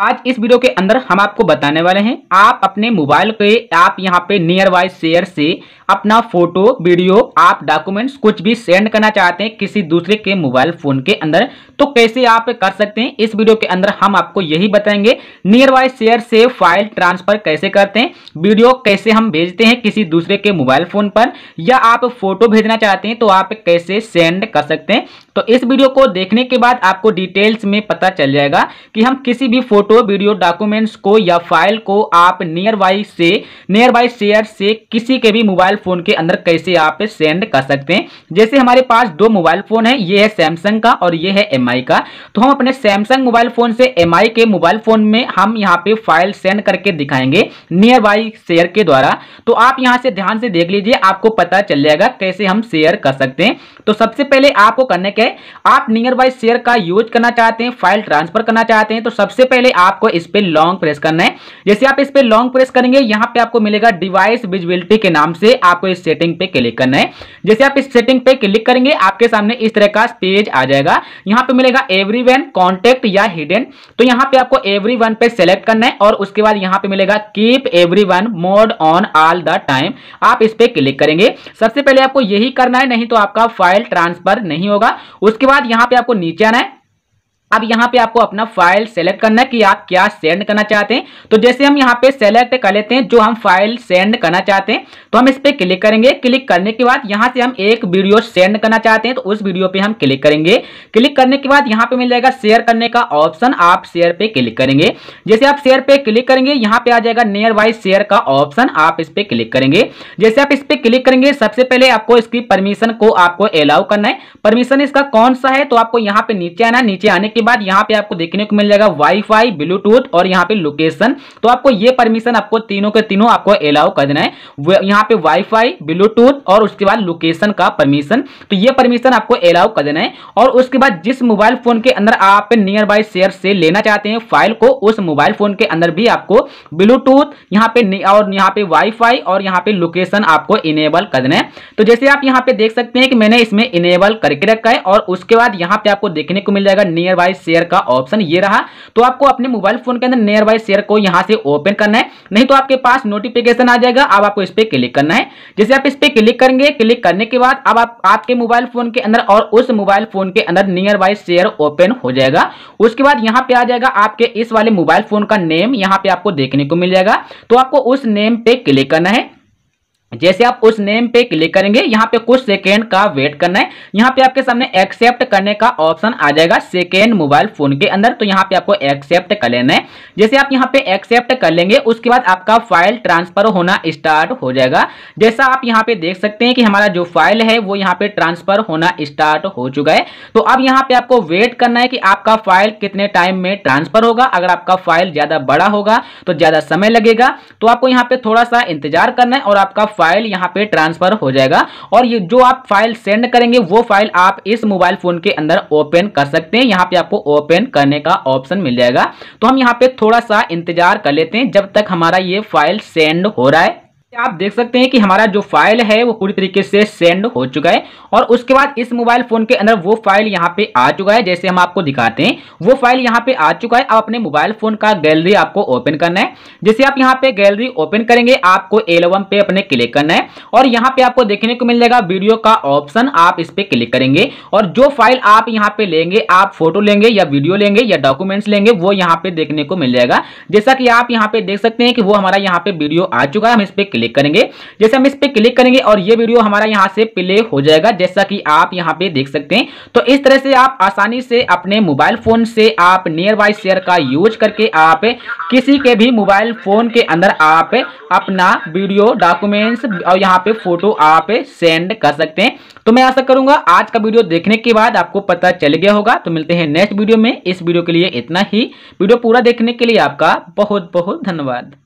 आज इस वीडियो के अंदर हम आपको बताने वाले हैं आप अपने मोबाइल पे आप यहाँ पे नियर बाय शेयर से अपना फोटो वीडियो आप डॉक्यूमेंट्स कुछ भी सेंड करना चाहते हैं किसी दूसरे के मोबाइल फोन के अंदर तो कैसे आप कर सकते हैं इस वीडियो के अंदर हम आपको यही बताएंगे नियर बाय शेयर से फाइल ट्रांसफर कैसे करते हैं वीडियो कैसे हम भेजते हैं किसी दूसरे के मोबाइल फोन पर या आप फोटो भेजना चाहते हैं तो आप कैसे सेंड कर सकते हैं तो इस वीडियो को देखने के बाद आपको डिटेल्स में पता चल जाएगा कि हम किसी भी फोटो फोटो वीडियो डॉक्यूमेंट्स को या फाइल को आप नियर बाई से नियर बाई शेयर से किसी के भी मोबाइल फ़ोन के अंदर कैसे आप सेंड कर सकते हैं जैसे हमारे पास दो मोबाइल फ़ोन है ये है सैमसंग का और ये है एम का तो हम अपने सैमसंग मोबाइल फ़ोन से एम के मोबाइल फ़ोन में हम यहाँ पे फाइल सेंड करके दिखाएंगे नियर बाई शेयर के द्वारा तो आप यहाँ से ध्यान से देख लीजिए आपको पता चल जाएगा कैसे हम शेयर कर सकते हैं तो सबसे पहले आपको करने के आप नियर बाई शेयर का यूज करना चाहते हैं फाइल ट्रांसफर करना चाहते हैं तो सबसे पहले आपको इस पर लॉन्ग प्रेस करना है जैसे आप इस पर लॉन्ग प्रेस करेंगे यहाँ पे आपको मिलेगा डिवाइस विजिबिलिटी के नाम से आपको इस सेटिंग पे क्लिक करना है जैसे आप इस सेटिंग पे क्लिक करेंगे आपके सामने इस तरह का पेज आ जाएगा यहाँ पे मिलेगा एवरी वन कॉन्टेक्ट या हिडन तो यहाँ पे आपको एवरी वन पे सेलेक्ट करना है और उसके बाद यहाँ पे मिलेगा keep everyone mode on all the time आप इस पर क्लिक करेंगे सबसे पहले आपको यही करना है नहीं तो आपका फाइल ट्रांसफर नहीं होगा उसके बाद यहाँ पे आपको नीचे आना है अब यहाँ पे आपको अपना फाइल सेलेक्ट करना है कि आप क्या सेंड करना चाहते हैं तो जैसे हम यहाँ पे सेलेक्ट कर लेते हैं जो हम फाइल सेंड करना चाहते हैं तो हम इस पर क्लिक करेंगे क्लिक करने के बाद यहाँ से हम एक वीडियो सेंड करना चाहते हैं तो उस वीडियो पे हम क्लिक करेंगे क्लिक करने के बाद यहाँ पे मिल जाएगा शेयर करने का ऑप्शन आप शेयर पे क्लिक करेंगे जैसे आप शेयर पे क्लिक करेंगे यहाँ पे आ जाएगा नियर बाई शेयर का ऑप्शन आप इस पर क्लिक करेंगे जैसे आप इस पर क्लिक करेंगे सबसे पहले आपको इसकी परमिशन को आपको अलाउ करना है परमिशन इसका कौन सा है तो आपको यहाँ पे नीचे आना नीचे आने के बाद यहाँ पे आपको देखने को मिल जाएगा वाईफाई ब्लूटूथ और यहाँ पे लोकेशन तो आपको ये परमिशन आपको तीनों के तीनों आपको अलाउ कर देना है यहाँ पे वाईफाई ब्लूटूथ और उसके बाद लोकेशन का परमिशन तो ये परमिशन आपको अलाउ कर देना है और उसके बाद जिस मोबाइल फोन के अंदर आप नियर बाई शेयर से लेना चाहते हैं फाइल को उस मोबाइल फोन के अंदर भी आपको ब्लूटूथ यहाँ पे और यहाँ पे वाईफाई और यहाँ पे लोकेशन आपको इनेबल कर देना है तो जैसे आप यहाँ पे देख सकते हैं कि मैंने इसमें इनेबल करके रखा है और उसके बाद यहाँ पे आपको देखने को मिल जाएगा नियर बाई बाई शेयर का ऑप्शन ये रहा तो आपको अपने मोबाइल फोन के अंदर नियर बाई शेयर को यहाँ से ओपन करना है नहीं तो आपके पास नोटिफिकेशन आ जाएगा अब आपको इस पर क्लिक करना है जैसे आप इस पर क्लिक करेंगे क्लिक करने के बाद अब आपके मोबाइल फोन के अंदर और उस मोबाइल फोन के अंदर नियर बाई शेयर ओपन हो जाएगा उसके बाद यहाँ पे आ जाएगा आपके इस वाले मोबाइल फोन का नेम यहाँ पे आपको देखने को मिल जाएगा तो आपको उस नेम पे क्लिक करना है जैसे आप उस नेम पे क्लिक करेंगे यहाँ पे कुछ सेकेंड का वेट करना है यहाँ पे आपके सामने एक्सेप्ट करने का ऑप्शन आ जाएगा सेकेंड मोबाइल फोन के अंदर तो यहाँ पे आपको एक्सेप्ट कर लेना है जैसे आप यहाँ पे एक्सेप्ट कर लेंगे उसके बाद आपका फाइल ट्रांसफर होना स्टार्ट हो जाएगा जैसा आप यहाँ पे देख सकते हैं कि हमारा जो फाइल है वो यहाँ पे ट्रांसफर होना स्टार्ट हो चुका है तो अब यहाँ पे आपको वेट करना है कि आपका फाइल कितने टाइम में ट्रांसफर होगा अगर आपका फाइल ज्यादा बड़ा होगा तो ज्यादा समय लगेगा तो आपको यहाँ पे थोड़ा सा इंतजार करना है और आपका फाइल यहाँ पे ट्रांसफर हो जाएगा और ये जो आप फाइल सेंड करेंगे वो फाइल आप इस मोबाइल फोन के अंदर ओपन कर सकते हैं यहाँ पे आपको ओपन करने का ऑप्शन मिल जाएगा तो हम यहाँ पे थोड़ा सा इंतजार कर लेते हैं जब तक हमारा ये फाइल सेंड हो रहा है आप देख सकते हैं कि हमारा जो फाइल है वो पूरी तरीके से सेंड हो चुका है और उसके बाद इस मोबाइल फोन के अंदर वो फाइल यहाँ पे आ चुका है जैसे हम आपको दिखाते हैं वो फाइल यहाँ पे आ चुका है अब अपने मोबाइल फोन का गैलरी आपको ओपन करना है जैसे आप यहाँ पे गैलरी ओपन करेंगे आपको एलवन पे अपने क्लिक करना है और यहाँ पे आपको देखने को मिल जाएगा वीडियो का ऑप्शन आप इस पर क्लिक करेंगे और जो फाइल आप यहाँ पे लेंगे आप फोटो लेंगे या वीडियो लेंगे या डॉक्यूमेंट्स लेंगे वो यहाँ पे देखने को मिल जाएगा जैसा कि आप यहाँ पे देख सकते हैं कि वो हमारा यहाँ पे वीडियो आ चुका है हम इस पर क्लिक करेंगे जैसे हम इस पर क्लिक करेंगे और ये वीडियो हमारा यहाँ से प्ले हो जाएगा जैसा कि आप यहाँ पे देख सकते हैं तो इस तरह से आप आसानी से अपने मोबाइल फोन से आप नियर बाई शेयर का यूज करके आप किसी के भी मोबाइल फोन के अंदर आप अपना वीडियो डॉक्यूमेंट्स और यहाँ पे फोटो आप सेंड कर सकते हैं तो मैं आशा करूंगा आज का वीडियो देखने के बाद आपको पता चल गया होगा तो मिलते हैं नेक्स्ट वीडियो में इस वीडियो के लिए इतना ही वीडियो पूरा देखने के लिए आपका बहुत बहुत धन्यवाद